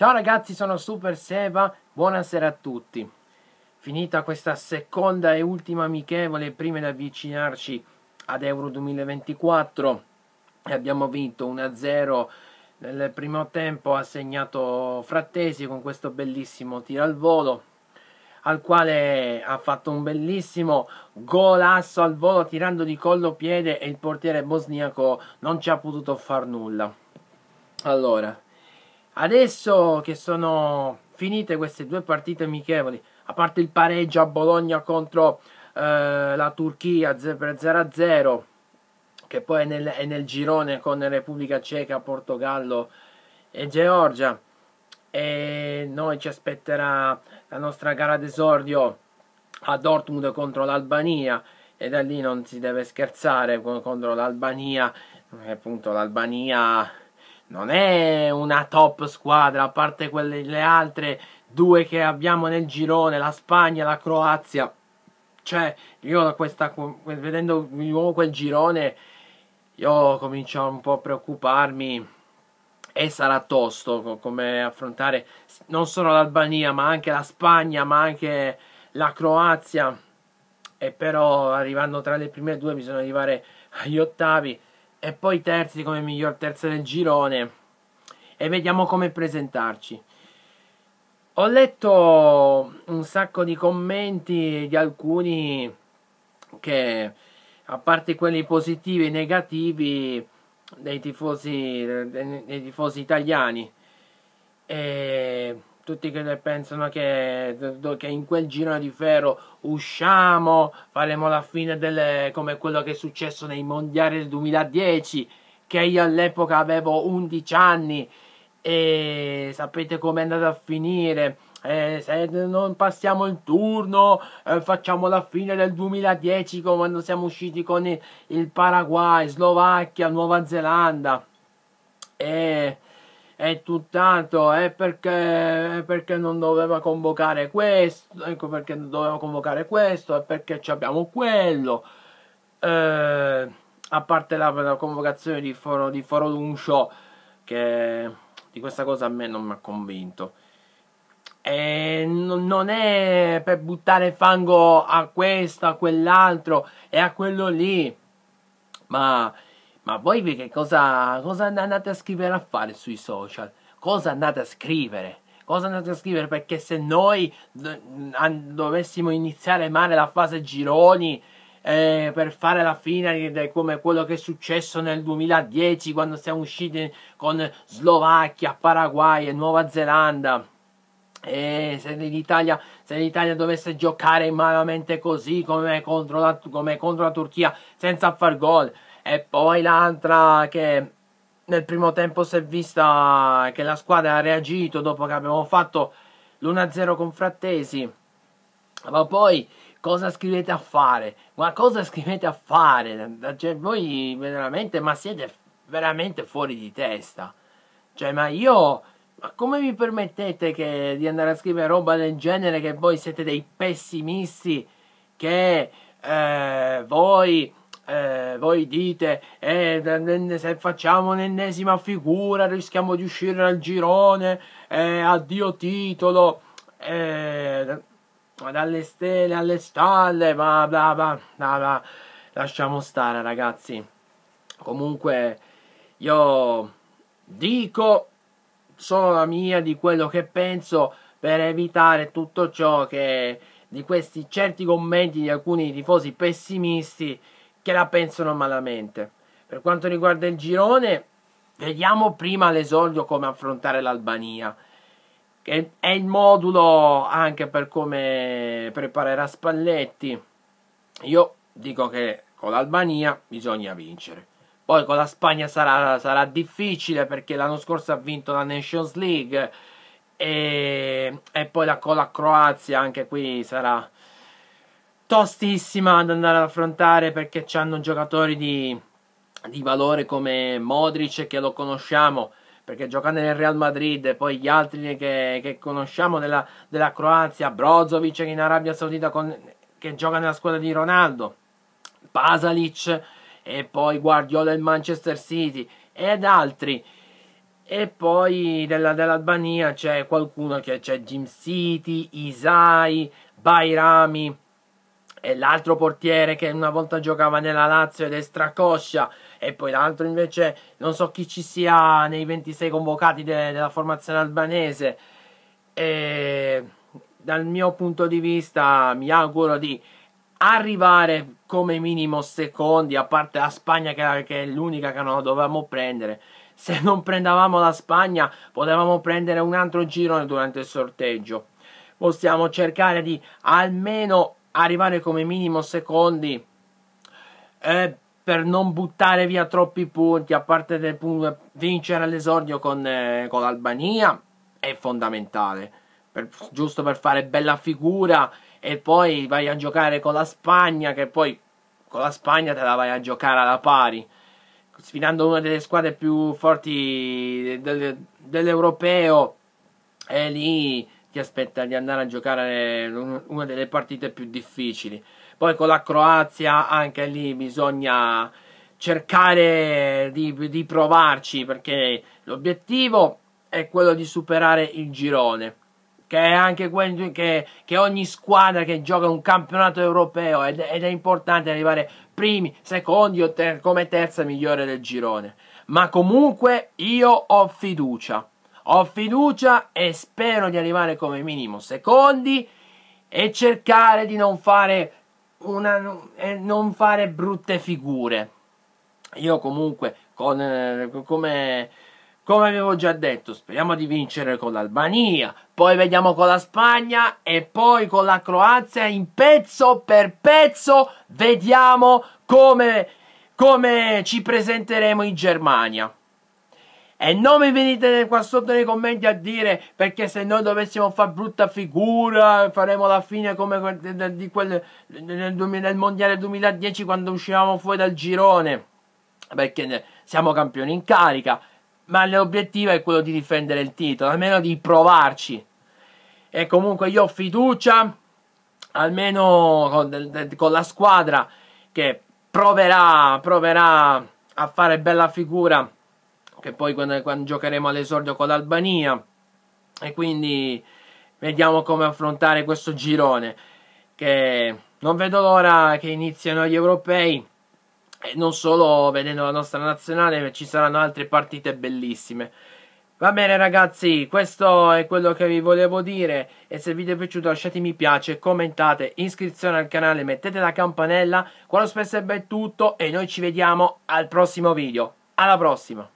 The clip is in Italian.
Ciao ragazzi, sono Super Seba, buonasera a tutti. Finita questa seconda e ultima amichevole, prima di avvicinarci ad Euro 2024, abbiamo vinto 1-0 nel primo tempo, ha segnato Frattesi con questo bellissimo tiro al volo, al quale ha fatto un bellissimo golasso al volo tirando di collo piede e il portiere bosniaco non ci ha potuto far nulla. Allora, Adesso che sono finite queste due partite amichevoli, a parte il pareggio a Bologna contro eh, la Turchia per 0-0, che poi è nel, è nel, girone con Repubblica Ceca, Portogallo e Georgia, e noi ci aspetterà la nostra gara d'esordio a Dortmund contro l'Albania e da lì non si deve scherzare contro l'Albania, eh, appunto l'Albania non è una top squadra, a parte quelle le altre due che abbiamo nel girone, la Spagna e la Croazia. Cioè, io questa, vedendo di nuovo quel girone, io comincio un po' a preoccuparmi e sarà tosto come affrontare non solo l'Albania, ma anche la Spagna, ma anche la Croazia. E però arrivando tra le prime due bisogna arrivare agli ottavi e poi terzi come miglior terzo del girone e vediamo come presentarci. Ho letto un sacco di commenti di alcuni che, a parte quelli positivi e negativi, dei tifosi, dei tifosi italiani. E tutti che pensano che, che, in quel giro di ferro usciamo, faremo la fine delle, come quello che è successo nei mondiali del 2010, che io all'epoca avevo 11 anni e sapete com'è andata a finire. Eh, se non passiamo il turno eh, facciamo la fine del 2010 quando siamo usciti con il, il Paraguay, Slovacchia, Nuova Zelanda e è tutt'altro, è perché, è perché non doveva convocare questo, ecco perché non doveva convocare questo, è perché abbiamo quello. Eh, a parte la, la convocazione di, Foro, di Foroluncio, che di questa cosa a me non mi ha convinto. E non è per buttare fango a questo, a quell'altro e a quello lì, ma ma voi che cosa, cosa andate a scrivere a fare sui social? Cosa andate a scrivere? Cosa andate a scrivere? Perché se noi dovessimo iniziare male la fase gironi eh, per fare la finale come quello che è successo nel 2010 quando siamo usciti con Slovacchia, Paraguay e Nuova Zelanda. Eh, e se l'Italia, dovesse giocare malamente così come contro, la, come contro la Turchia senza far gol, e poi l'altra che nel primo tempo si è vista che la squadra ha reagito dopo che abbiamo fatto l'1-0 con Frattesi. Ma poi cosa scrivete a fare? Ma cosa scrivete a fare? Cioè, voi veramente, ma siete veramente fuori di testa. Cioè, ma io, ma come vi permettete che, di andare a scrivere roba del genere che voi siete dei pessimisti, che eh, voi eh, voi dite eh, se facciamo un'ennesima figura rischiamo di uscire dal girone, eh, addio titolo, eh, dalle stelle alle stalle, bla bla bla, bla, bla. lasciamo stare ragazzi. Comunque io dico solo la mia di quello che penso per evitare tutto ciò che di questi certi commenti di alcuni tifosi pessimisti che la pensano malamente. Per quanto riguarda il girone, vediamo prima l'esordio come affrontare l'Albania, che è il modulo anche per come preparerà Spalletti. Io dico che con l'Albania bisogna vincere. Poi con la Spagna sarà, sarà difficile perché l'anno scorso ha vinto la Nations League e, e poi la, con la Croazia anche qui sarà tostissima da andare ad affrontare perché hanno giocatori di, di, valore come Modric che lo conosciamo perché gioca nel Real Madrid e poi gli altri che, che conosciamo della, della, Croazia, Brozovic in Arabia Saudita con, che gioca nella squadra di Ronaldo, Pasalic e poi Guardiola del Manchester City ed altri. E poi della, dell'Albania c'è qualcuno che c'è Jim City, Isai, Bairami, e l'altro portiere che una volta giocava nella Lazio ed è stracoscia e poi l'altro invece non so chi ci sia nei 26 convocati de della formazione albanese e dal mio punto di vista mi auguro di arrivare come minimo secondi a parte la Spagna che, che è l'unica che non dovevamo prendere se non prendavamo la Spagna potevamo prendere un altro girone durante il sorteggio possiamo cercare di almeno arrivare come minimo secondi eh, per non buttare via troppi punti, a parte del punto, vincere l'esordio con, eh, con l'Albania è fondamentale, per, giusto per fare bella figura e poi vai a giocare con la Spagna che poi con la Spagna te la vai a giocare alla pari sfidando una delle squadre più forti del, dell'europeo e lì ti aspetta di andare a giocare una delle partite più difficili. Poi con la Croazia anche lì bisogna cercare di, di provarci perché l'obiettivo è quello di superare il girone che è anche quello che, che, ogni squadra che gioca un campionato europeo ed, ed è importante arrivare primi, secondi o ter come terza migliore del girone. Ma comunque io ho fiducia ho fiducia e spero di arrivare come minimo secondi e cercare di non fare, una, non fare brutte figure. Io comunque, con, eh, come, come avevo già detto, speriamo di vincere con l'Albania, poi vediamo con la Spagna e poi con la Croazia in pezzo per pezzo vediamo come, come ci presenteremo in Germania. E non mi venite qua sotto nei commenti a dire perché se noi dovessimo fare brutta figura faremo la fine come di quel, nel, nel mondiale 2010 quando uscivamo fuori dal girone. Perché siamo campioni in carica. Ma l'obiettivo è quello di difendere il titolo, almeno di provarci. E comunque io ho fiducia, almeno con, con la squadra che proverà, proverà a fare bella figura che poi quando, quando giocheremo all'esordio con l'Albania e quindi vediamo come affrontare questo girone che non vedo l'ora che iniziano gli europei e non solo vedendo la nostra nazionale ci saranno altre partite bellissime Va bene ragazzi, questo è quello che vi volevo dire e se il video è piaciuto lasciate mi piace, commentate, iscrizione al canale, mettete la campanella. quello spesso è tutto e noi ci vediamo al prossimo video. Alla prossima!